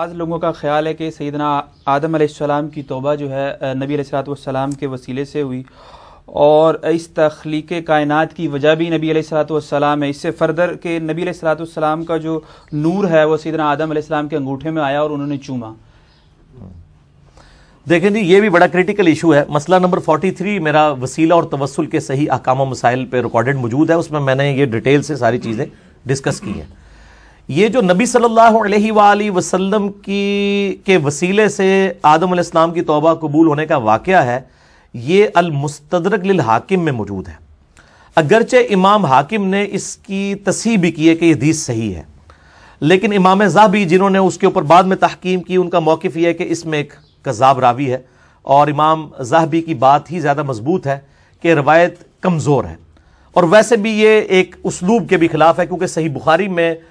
बाज़ लोगों का ख्याल है कि सैदना आदम आसमाम की तोबा जो है नबी सलाम के वसीले से हुई और इस तख्लीक कायनात की वजह भी नबी सलाम है इससे फर्दर के नबी सलाम का जो नूर है वो सैदना आदम आसमाम के अंगूठे में आया और उन्होंने चूमा देखें जी ये भी बड़ा क्रिटिकल इशू है मसला नंबर 43 मेरा वसीला और तवसल के सही अकाम मसाइल पर रिकॉर्डेड मौजूद है उसमें मैंने ये डिटेल से सारी चीज़ें डिस्कस की हैं ये जो नबी सल्लल्लाहु अलैहि वसल्लम की के वसीले से आदम अलैहिस्सलाम की तौबा कबूल होने का वाक़ है ये अलमुस्तरक हाकिम में मौजूद है अगरचे इमाम हाकिम ने इसकी तसीह भी की है कि यह हदीस सही है लेकिन इमाम भी जिन्होंने उसके ऊपर बाद में तहकीम की उनका मौक़ यह है कि इसमें एक कज़ाब रावी है और इमाम जहाबी की बात ही ज़्यादा मजबूत है कि रवायत कमज़ोर है और वैसे भी ये एक उसलूब के भी खिलाफ है क्योंकि सही बुखारी में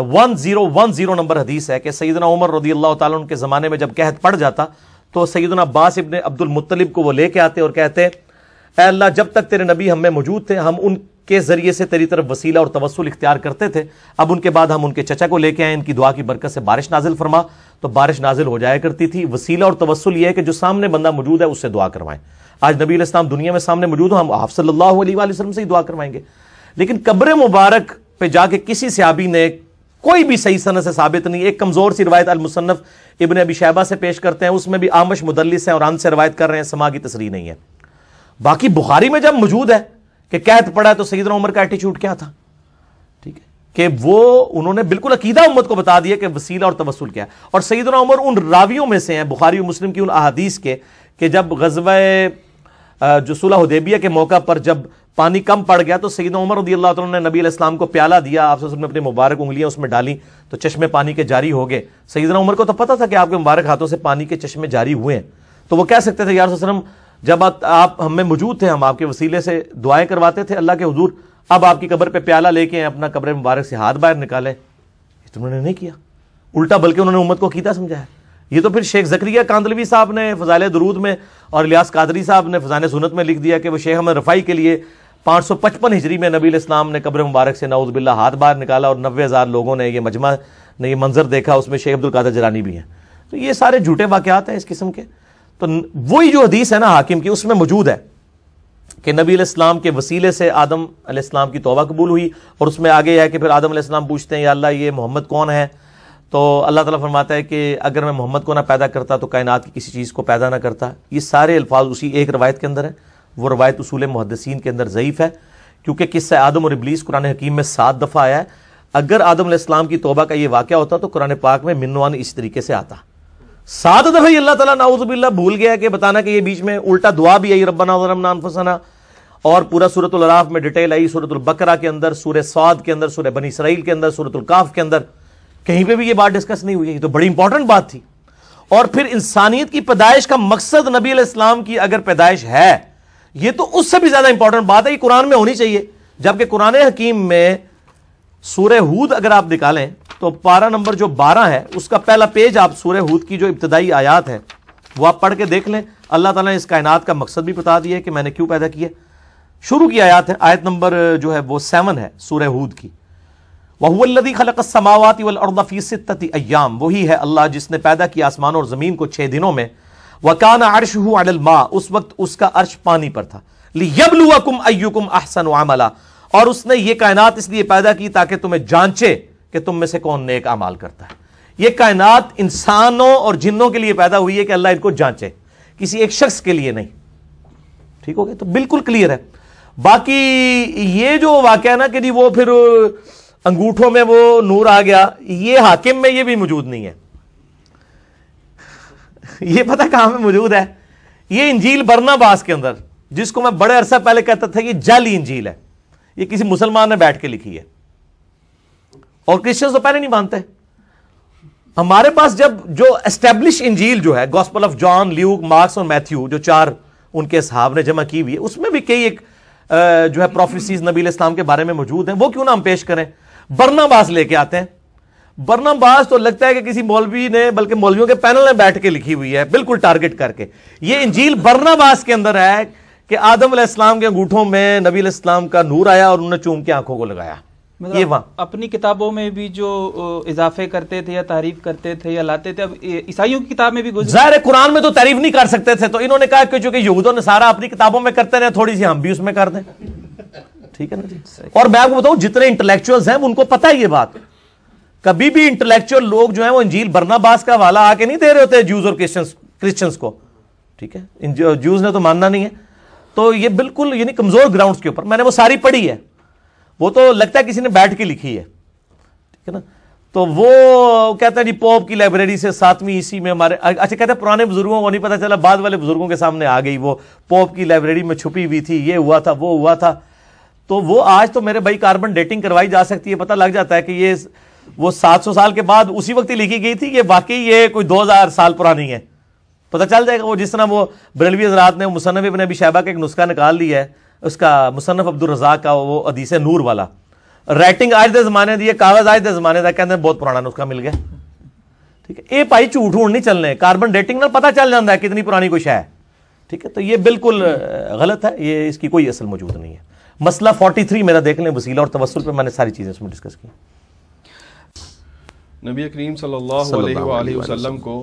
one zero one zero number हदीस है कि सईदना उमर रदी अल्लाह ताला उनके ज़माने में जब कहत पड़ जाता तो सईदना बास इबन अब्दुल मुत्तलिब को वो लेके आते और कहते अल्लाह जब तक तेरे नबी हमें मौजूद थे हम उनके ज़रिए से तेरी तरफ वसीला और तवसल इख्तियार करते थे अब उनके बाद हम उनके चचा को लेके आए इनकी दुआ की बरकत से बारिश नाजिल फरमा तो बारिश नाजिल हो जाया करती थी वसीला और तवसल यह है कि जो सामने बंदा मौजूद है उससे दुआ करवाएं आज नबी इस्लाम दुनिया में सामने मौजूद हो हम आप सल्ला वसलम से ही दुआ करवाएंगे लेकिन कब्र मुबारक पे जाके किसी सहाबी ने कोई भी सही सनत से साबित नहीं एक कमज़ोर सी रवायत अलमुसनफ़ इबन अबी शहबा से पेश करते हैं उसमें भी आमश मुदलिस हैं और आन से रवायत कर रहे हैं समा की तस्री नहीं है बाकी बुखारी में जब मौजूद है कि कैद पड़ा है तो सईद उमर का एटीट्यूड क्या था ठीक है कि वो उन्होंने बिल्कुल अकीदा उम्मत को बता दिया कि वसीला और तवसल क्या है और सईद उमर उन रावियों में से हैं बुखारी मुस्लिम की उन अहादीस के कि जब गजब जो सुलह उदेबिया के मौका पर जब पानी कम पड़ गया तो सईद उमर रदी अल्लाह ने नबी इस्लाम को प्याला दिया आपसे उसने अपनी मुबारक उंगलियां उसमें डाली तो चश्मे पानी के जारी हो गए सईदना उमर को तो पता था कि आपके मुबारक हाथों से पानी के चश्मे जारी हुए हैं तो वो कह सकते थे यार वसलम जब आप, हमें मौजूद थे हम आपके वसीले से दुआएं करवाते थे अल्लाह के हजूर अब आपकी कब्र पर प्याला लेके अपना कब्र मुबारक से हाथ बाहर निकालें तो उन्होंने नहीं किया उल्टा बल्कि उन्होंने उम्मत को कीता समझाया ये तो फिर शेख जक्रिया कांदलवी साहब ने फजाल दरूद में और इलियास कादरी साहब ने फजान सुनत में लिख दिया कि वो शेख अहमद रफाई के लिए सौ पचपन हिजरी में नबी इस्लाम ने कब्र मुबारक से नाउज बिल्ला हाथ बाहर निकाला और नब्बे हज़ार लोगों ने यह मजमा ने यह मंजर देखा उसमें शेख अब्दुल कादर जरानी भी हैं तो ये सारे झूठे वाक़ात हैं इस किस्म के तो वही जो हदीस है ना हाकिम की उसमें मौजूद है कि नबी इस्लाम के वसीले से आदम आदम की तोबा कबूल हुई और उसमें आगे है कि फिर आदम आदम पूछते हैं या अल्लाह ये मोहम्मद कौन है तो अल्लाह ताला फरमाता है कि अगर मैं मोहम्मद को ना पैदा करता तो कायनात की किसी चीज़ को पैदा ना करता ये सारे अल्फाज उसी एक रवायत के अंदर है वो रवायत उसूल मुहदसिन के अंदर ज़यीफ़ है क्योंकि किस्सा आदम और इबलीस कुरान हकीम में सात दफ़ा आया है अगर आदम इस्लाम की तोबा का ये वाक़ होता तो कुरान पाक में मिनवान इस तरीके से आता सात दफ़ा ही अल्लाह ताला नाउजबिल्ला भूल गया कि बताना कि ये बीच में उल्टा दुआ भी आई रब्बाना रमनाफसना और पूरा सूरतुल्लाफ में डिटेल आई सूरतुल्बकरा के अंदर सूर सौद के अंदर सूर बनी इसराइल के अंदर सूरतुल्काफ के अंदर कहीं पे भी ये बात डिस्कस नहीं हुई है तो बड़ी इंपॉर्टेंट बात थी और फिर इंसानियत की पैदाइश का मकसद नबी इस्लाम की अगर पैदाइश है ये तो उससे भी ज्यादा इंपॉर्टेंट बात है ये कुरान में होनी चाहिए जबकि कुरान हकीम में सूर्य हूद अगर आप निकालें तो पारा नंबर जो बारह है उसका पहला पेज आप सूर्य हूद की जो इब्तदाई आयात है वो आप पढ़ के देख लें अल्लाह ताला ने इस कायनात का मकसद भी बता दिया कि मैंने क्यों पैदा किया शुरू की आयात है आयत नंबर जो है वो सेवन है सूर्य हूद की वहुल्लदी खलक समावत वलफ़ी सित्तती अयाम वही है अल्लाह जिसने पैदा किया आसमान और ज़मीन को छः दिनों में वकान अरश अलमा उस वक्त उसका अर्श पानी पर था लियबलुकुम अयुकुम अहसन वामला और उसने ये कायनात इसलिए पैदा की ताकि तुम्हें जांचे कि तुम में से कौन नेक अमाल करता है ये कायनात इंसानों और जिन्नों के लिए पैदा हुई है कि अल्लाह इनको जांचे किसी एक शख्स के लिए नहीं ठीक हो गया तो बिल्कुल क्लियर है बाकी ये जो वाक़ है ना कि जी वो फिर अंगूठों में वो नूर आ गया ये हाकिम में ये भी मौजूद नहीं है ये पता कहां में मौजूद है ये इंजील बरनाबास के अंदर जिसको मैं बड़े अरसा पहले कहता था कि जाली इंजील है ये किसी मुसलमान ने बैठ के लिखी है और क्रिश्चियंस तो पहले नहीं मानते हमारे पास जब जो एस्टेब्लिश इंजील जो है gospel of John Luke Marks और मैथ्यू जो चार उनके साहब ने जमा की हुई है उसमें भी कई एक जो है प्रोफेसीज नबी इस्लाम के बारे में मौजूद है वो क्यों ना हम पेश करें बरनाबास लेके आते हैं बरनाबास तो लगता है कि किसी मौलवी ने बल्कि मौलवियों के पैनल में बैठ के लिखी हुई है बिल्कुल टारगेट करके ये इंजील बरनाबास के अंदर है कि आदम इस्लाम के अंगूठों में नबी इस्लाम का नूर आया और उन्होंने चूम के आंखों को लगाया मतलब ये वहाँ अपनी किताबों में भी जो इजाफे करते थे या तारीफ करते थे या लाते थे अब ईसाइयों की किताब में भी जाहिर कुरान में तो तारीफ नहीं कर सकते थे तो इन्होंने कहा कि चूंकि यहूदों ने सारा अपनी किताबों में करते रहे थोड़ी सी हम भी उसमें कर दें ठीक है ना जी और मैं आपको बताऊं जितने इंटेलेक्चुअल्स हैं उनको पता है ये बात कभी भी इंटेलेक्चुअल लोग जो है वो इंजील बरनाबास का वाला आके नहीं दे रहे होते जूस और क्रिश्चियंस क्रिश्चियंस को ठीक है जूस ने तो मानना नहीं है तो ये बिल्कुल यानी कमजोर ग्राउंड्स के ऊपर मैंने वो सारी पढ़ी है वो तो लगता है किसी ने बैठ के लिखी है ठीक है ना तो वो कहते हैं जी पोप की लाइब्रेरी से सातवीं ईसी में हमारे अच्छा कहते हैं पुराने बुजुर्गों को नहीं पता चला बाद वाले बुजुर्गों के सामने आ गई वो पोप की लाइब्रेरी में छुपी हुई थी ये हुआ था वो हुआ था तो वो आज तो मेरे भाई कार्बन डेटिंग करवाई जा सकती है पता लग जाता है कि ये वो 700 साल के बाद उसी वक्त ही लिखी गई थी ये वाकई ये कोई 2000 साल पुरानी है पता चल जाएगा वो जिस तरह वो बरेलवी हजरात ने मुसनफ़ इबन अभी शहबा का एक नुस्खा निकाल लिया है उसका मुसनफ़ अब्दुल रजाक का वो अदीस नूर वाला राइटिंग आज के जमाने की है कागज़ आज के जमाने का कहते हैं बहुत पुराना नुस्खा मिल गया ठीक है ये भाई झूठ हूठ नहीं चलने कार्बन डेटिंग ना पता चल जाता है कितनी पुरानी कुछ है ठीक है तो ये बिल्कुल गलत है ये इसकी कोई असल मौजूद नहीं है मसला 43 मेरा देख लें वसीला और तवसल पे मैंने सारी चीज़ें उसमें डिस्कस की नबी करीम सल्लल्लाहु को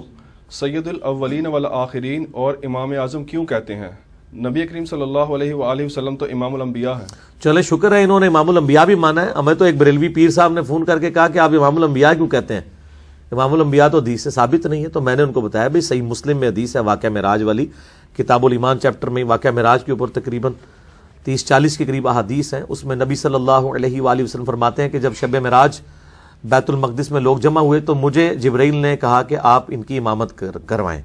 सैदुलवलिन वल आखिरीन और इमाम आज़म क्यों कहते हैं नबी करीम सल्लल्लाहु तो इमाम अम्बिया हैं चले शुक्र है इन्होंने इमाम अम्बिया भी माना है हमें तो एक बरेलवी पीर साहब ने फ़ोन करके कहा कि आप इमाम अम्बिया क्यों कहते हैं इमाम अम्बिया तो हदीस से साबित नहीं है तो मैंने उनको बताया भाई सही मुस्लिम में हदीस है वाक़ मराज वाली किताबुल ईमान चैप्टर में वाक़ मराज के ऊपर तकरीबन तीस चालीस के करीब अहादीस हैं उसमें नबी सल्लल्लाहु अलैहि वसल्लम फरमाते हैं कि जब शब मराज बैतुलमकदस में लोग जमा हुए तो मुझे जबरील ने कहा कि आप इनकी इमामत कर करवाएं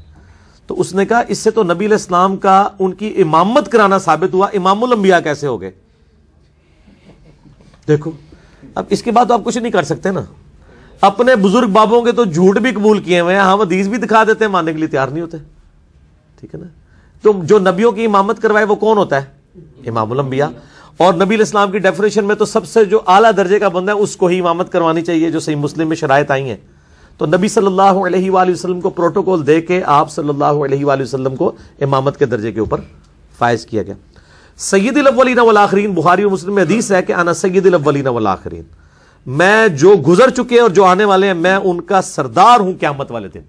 तो उसने कहा इससे तो नबी इस्लाम का उनकी इमामत कराना साबित हुआ इमामबिया कैसे हो गए देखो अब इसके बाद तो आप कुछ नहीं कर सकते ना अपने बुजुर्ग बाबों के तो झूठ भी कबूल किए हुए हैं हम हाँ, हदीस भी दिखा देते हैं मानने के लिए तैयार नहीं होते ठीक है ना तो जो नबियों की इमामत करवाए वो कौन होता है इमामबिया और नबी इस्लाम की डेफिनेशन में तो सबसे जो आला दर्जे का बंदा है उसको ही इमामत करवानी चाहिए जो सही मुस्लिम में शरात आई हैं तो नबी सल्लल्लाहु अलैहि वसल्लम को प्रोटोकॉल दे के आप सल्लल्लाहु अलैहि वसल्लम को इमामत के दर्जे के ऊपर फायज किया गया सैद अवलिन आखरीन बुखारी मुस्लिम में हदीस है कि आना सैद अवलिन आखरीन मैं जो गुजर चुके हैं और जो आने वाले हैं मैं उनका सरदार हूं क्यामत वाले दिन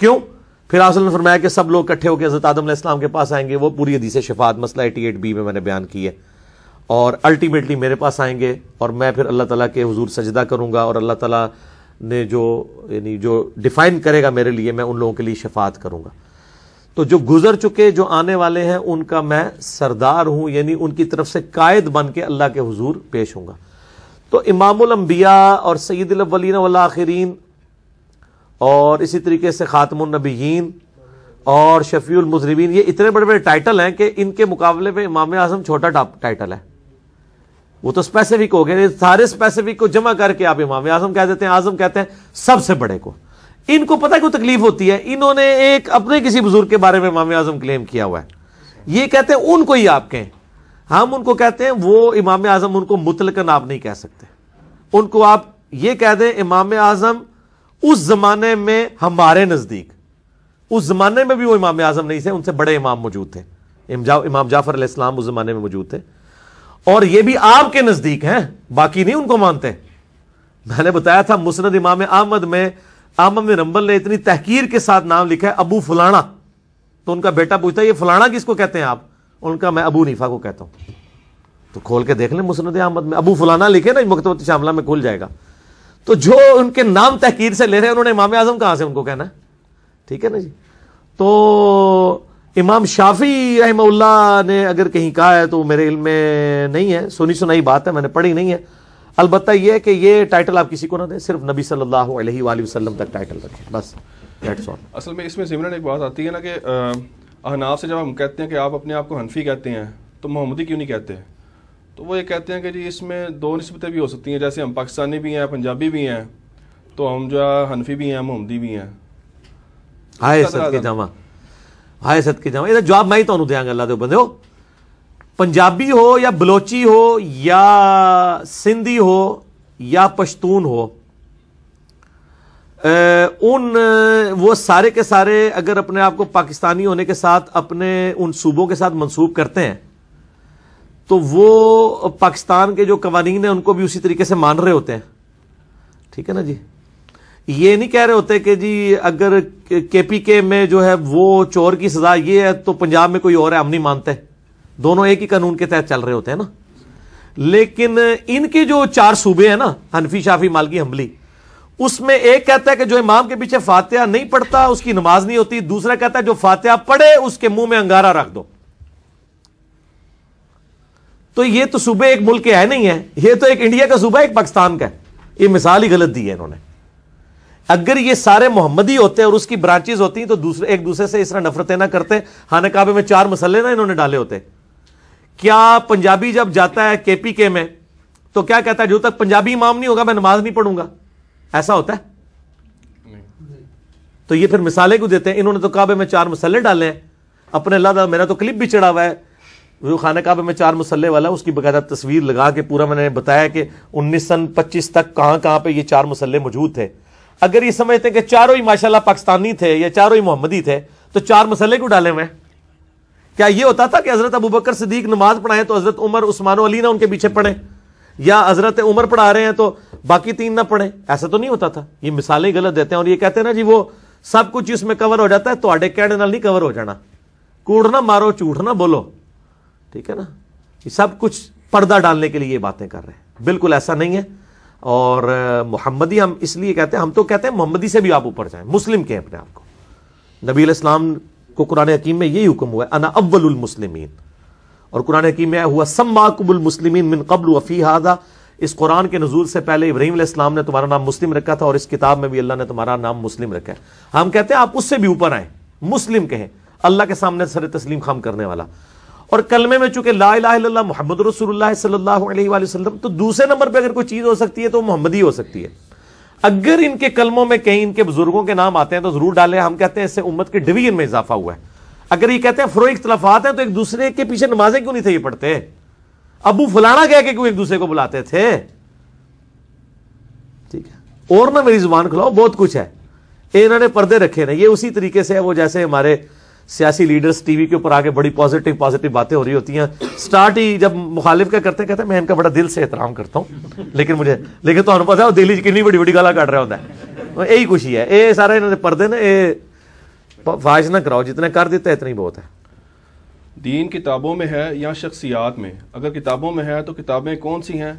क्यों फिर आपने फरमाया कि सब लोग इकट्ठे होकर हजरत आदम इस्लाम के पास आएंगे वो पूरी हदीस शफात मसला एटी एट बी में मैंने बयान की है और अल्टीमेटली मेरे पास आएंगे और मैं फिर अल्लाह ताला के हुजूर सजदा करूंगा और अल्लाह ताला ने जो यानी जो डिफाइन करेगा मेरे लिए मैं उन लोगों के लिए शफात करूंगा तो जो गुजर चुके जो आने वाले हैं उनका मैं सरदार हूं यानी उनकी तरफ से कायद बन के अल्लाह के हजूर पेश हूँ तो इमामबिया और सईद अवलिन आखिरीन और इसी तरीके से ख़ातमनबीन और शफील मुजरिमीन ये इतने बड़े बड़े टाइटल हैं कि इनके मुकाबले में इमाम आजम छोटा टाइटल है वो तो स्पेसिफिक हो गए सारे स्पेसिफिक को जमा करके आप इमाम आजम कह देते हैं आजम कहते हैं सबसे बड़े को इनको पता क्यों तकलीफ होती है इन्होंने एक अपने किसी बुजुर्ग के बारे में इमाम आजम क्लेम किया हुआ है ये कहते हैं उनको ही आप कहें हम उनको कहते हैं वो इमाम आजम उनको मुतलकन आप नहीं कह सकते उनको आप ये कह दें इमाम आजम उस जमाने में हमारे नजदीक उस जमाने में भी वो इमाम आजम नहीं थे उनसे बड़े इमाम मौजूद थे इमाम जाफर इस्लाम उस जमाने में मौजूद थे और ये भी आपके नजदीक हैं बाकी नहीं उनको मानते मैंने बताया था मुसनद इमाम अहमद में आमद रंबल ने इतनी तहकीर के साथ नाम लिखा है अबू फुलाना तो उनका बेटा पूछता है ये फलाना किसको कहते हैं आप उनका मैं अबू नीफा को कहता हूं तो खोल के देख ले मुसनद अहमद में अबू फुलाना लिखे ना मकतबत शामला में खुल जाएगा तो जो उनके नाम तहकीर से ले रहे हैं उन्होंने इमाम आजम कहां से उनको कहना ठीक है ना जी तो इमाम शाफी रहमल्ला ने अगर कहीं कहा है तो मेरे इल्म में नहीं है सुनी सुनाई बात है मैंने पढ़ी नहीं है अलबत्त यह कि ये टाइटल आप किसी को ना दें सिर्फ नबी सल्लल्लाहु अलैहि वसल्लम तक टाइटल रखें बस डेट्स ऑल असल में इसमें जिमरन एक बात आती है ना कि अहनाफ से जब हम कहते हैं कि आप अपने आप को हनफी कहते हैं तो मोहम्मदी क्यों नहीं कहते हैं तो वो ये कहते हैं कि जी इसमें दो नस्बतें भी हो सकती हैं जैसे हम पाकिस्तानी भी हैं पंजाबी भी हैं तो हम जो है हनफी भी हैं मोहम्मदी हमदी भी हैं ਹਾਏ जावा हाय ਹਾਏ ਸਦਕੇ ਜਾਵਾਂ जवाब मैं ही तुम्हें ਤੁਹਾਨੂੰ ਦੇਵਾਂਗਾ ਅੱਲਾ हो ਬੰਦਿਓ ਪੰਜਾਬੀ हो या ਬਲੋਚੀ हो या ਸਿੰਧੀ हो ਜਾਂ ਪਸ਼ਤੂਨ ਹੋ उन वो सारे के सारे अगर अपने आप को पाकिस्तानी होने के साथ अपने उन सूबों के साथ मंसूब करते हैं तो वो पाकिस्तान के जो कवानीन है उनको भी उसी तरीके से मान रहे होते हैं ठीक है ना जी ये नहीं कह रहे होते कि जी अगर केपी के में जो है वो चोर की सजा ये है तो पंजाब में कोई और है हम नहीं मानते दोनों एक ही कानून के तहत चल रहे होते हैं ना लेकिन इनके जो चार सूबे हैं ना हनफी शाफी मालकी हमली उसमें एक कहता है कि जो इमाम के पीछे फातिहा नहीं पढ़ता उसकी नमाज नहीं होती दूसरा कहता है जो फातिहा पढ़े उसके मुंह में अंगारा रख दो तो ये तो सूबे एक मुल्क के है नहीं है ये तो एक इंडिया का सूबा एक पाकिस्तान का ये मिसाल ही गलत दी है इन्होंने अगर ये सारे मोहम्मदी होते हैं और उसकी ब्रांचेज होती तो दूसरे एक दूसरे से इस तरह नफरतें ना करते खाना काबे में चार मसले ना इन्होंने डाले होते क्या पंजाबी जब जाता है केपीके में तो क्या कहता है जो तक पंजाबी इमाम नहीं होगा मैं नमाज नहीं पढ़ूंगा ऐसा होता है तो ये फिर मिसालें क्यों देते हैं इन्होंने तो काबे में चार मसले डाले हैं अपने अल्लाह मेरा तो क्लिप भी चढ़ा हुआ है जो खाना काबे में चार मसल्ले वाला उसकी बकायदा तस्वीर लगा के पूरा मैंने बताया कि उन्नीस सन पच्चीस तक कहाँ कहाँ पे ये चार मसल्ले मौजूद थे अगर ये समझते हैं कि चारों ही माशाल्लाह पाकिस्तानी थे या चारों ही मोहम्मदी थे तो चार मसल्ले को डाले हुए क्या ये होता था कि हजरत अबू बकर सदीक नमाज पढ़ाएं तो हजरत उमर उस्मान अली ना उनके पीछे पढ़े या हजरत उमर पढ़ा रहे हैं तो बाकी तीन ना पढ़े ऐसा तो नहीं होता था ये मिसालें गलत देते हैं और ये कहते हैं ना जी वो सब कुछ इसमें कवर हो जाता है तो कहने नहीं कवर हो जाना कूड़ ना मारो चूठ ना बोलो ठीक है ना ये सब कुछ पर्दा डालने के लिए ये बातें कर रहे हैं बिल्कुल ऐसा नहीं है और मोहम्मदी हम इसलिए कहते हैं हम तो कहते हैं मोहम्मदी से भी आप ऊपर जाएं मुस्लिम के अपने आप को नबी इस्लाम को कुरान हकीम में यही हुक्म हुआ है अना अव्वल और कुरान हकीम में हुआ सम्माकुबुल मिन कबल वफ़ी हादा इस कुरान के नजूल से पहले इब्राहिम इस्लाम ने तुम्हारा नाम मुस्लिम रखा था और इस किताब में भी अल्लाह ने तुम्हारा नाम मुस्लिम रखा है हम कहते हैं आप उससे भी ऊपर आए मुस्लिम कहें अल्लाह के सामने सर तस्लीम खाम करने वाला और कलमे में चूंकि ला ला मोहम्मद रसूलुल्लाह तो दूसरे नंबर पर अगर कोई चीज़ हो सकती है तो मोहम्मद ही हो सकती है अगर इनके कलमों में कहीं इनके बुजुर्गों के नाम आते हैं तो जरूर डालें हम कहते हैं इससे उम्मत के डिवीजन में इजाफा हुआ है अगर ये कहते हैं फ्रो इख्तलाफात हैं तो एक दूसरे के पीछे नमाजें क्यों नहीं थे ये पढ़ते अबू फलाना कह के क्यों एक दूसरे को बुलाते थे ठीक है और ना मेरी जुबान खुलाओ बहुत कुछ है इन्होंने पर्दे रखे ना ये उसी तरीके से है वो जैसे हमारे सियासी लीडर्स टीवी के ऊपर आके बड़ी पॉजिटिव पॉजिटिव बातें हो रही होती हैं स्टार्ट ही जब मुखालिफ का करते कहते मैं इनका बड़ा दिल से एहतराम करता हूँ लेकिन मुझे लेकिन ਤੁਹਾਨੂੰ ਪਤਾ ਉਹ ਦਿੱਲੀ दिल्ली कितनी बड़ी बड़ी गला ਕੱਢ रहा होता है तो यही ਖੁਸ਼ੀ ਹੈ ਇਹ ਸਾਰੇ ਇਹਨਾਂ ਦੇ ਪਰਦੇ ਨੇ ਇਹ ना कराओ जितने कर देते हैं ਇਤਨਾ ਹੀ ਬਹੁਤ ਹੈ दीन किताबों में है या शख्सियात में अगर किताबों में है तो किताबें कौन सी हैं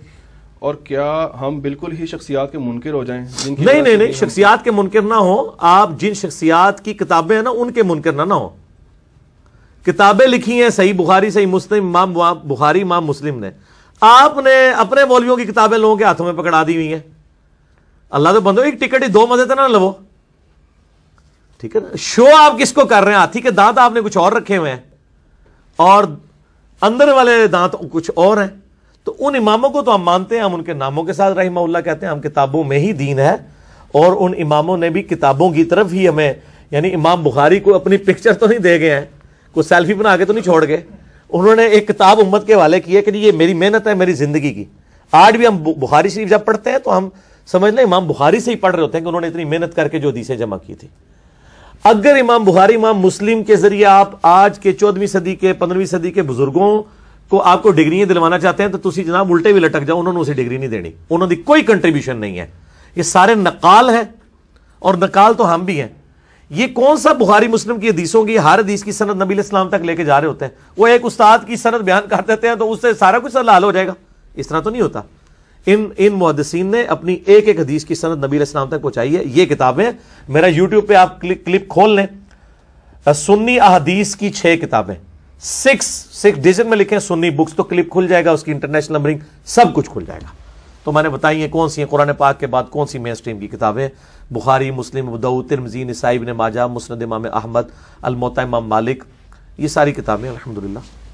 और क्या हम बिल्कुल ही शख्सियात के मुनकर हो जाए नहीं नहीं नहीं, शख्सियात के मुनकर ना हो आप जिन शख्सियात की किताबें हैं ना उनके मुनकर ना ना हो किताबें लिखी हैं सही बुखारी सही मुस्लिम माम बुखारी माम मुस्लिम ने आपने अपने मौलवियों की किताबें लोगों के हाथों में पकड़ा दी हुई हैं अल्लाह तो बंदो एक टिकट ही दो मजे थे तो ना लवो ठीक है ना शो आप किसको कर रहे हैं हाथी के दांत आपने कुछ और रखे हुए हैं और अंदर वाले दांत कुछ और हैं तो उन इमामों को तो हम मानते हैं हम उनके नामों के साथ रही कहते हैं हम किताबों में ही दीन है और उन इमामों ने भी किताबों की तरफ ही हमें यानी इमाम बुखारी को अपनी पिक्चर तो नहीं दे गए हैं कोई सेल्फी बना के तो नहीं छोड़ गए उन्होंने एक किताब उम्मत के हवाले की है कि ये मेरी मेहनत है मेरी जिंदगी की आज भी हम बुखारी शरीफ जब पढ़ते हैं तो हम समझ लें इमाम बुखारी से ही पढ़ रहे होते हैं कि उन्होंने इतनी मेहनत करके जो हदीसें जमा की थी अगर इमाम बुखारी इमाम मुस्लिम के जरिए आप आज के चौदहवीं सदी के पंद्रहवीं सदी के बुजुर्गों को आपको ਡਿਗਰੀਆਂ दिलवाना चाहते हैं तो तुम जनाब उल्टे भी लटक जाओ उन्होंने उसे डिग्री नहीं देनी उन्होंने कोई कंट्रीब्यूशन नहीं है ये सारे नकाल है और नकाल तो हम भी हैं ये कौन सा बुखारी मुस्लिम की हदीसों की हर हदीस की सनत नबी इस्लाम तक लेके जा रहे होते हैं वो एक उस्ताद की सनत बयान कर देते हैं तो उससे सारा कुछ लाल हो जाएगा इस तरह तो नहीं होता इन इन मुहदसिन ने अपनी एक एक हदीस की सनत नबी इस्लाम तक पहुंचाई है ये किताबें मेरा यूट्यूब पे आप क्लिप खोल लें सुन्नी अहदीस की छह किताबें सिक्स सिक्स डिजिट में लिखे सुन्नी बुक्स तो क्लिप खुल जाएगा उसकी इंटरनेशनल नंबरिंग सब कुछ खुल जाएगा तो मैंने बताई है कौन सी है कुरान पाक के बाद कौन सी मेन स्ट्रीम की किताबें बुखारी मुस्लिम उदऊ तिरमजीन साहिब ने माजा मुस्द इमाम अहमद अलमोता इमाम मालिक ये सारी किताबें अलहमदिल्ला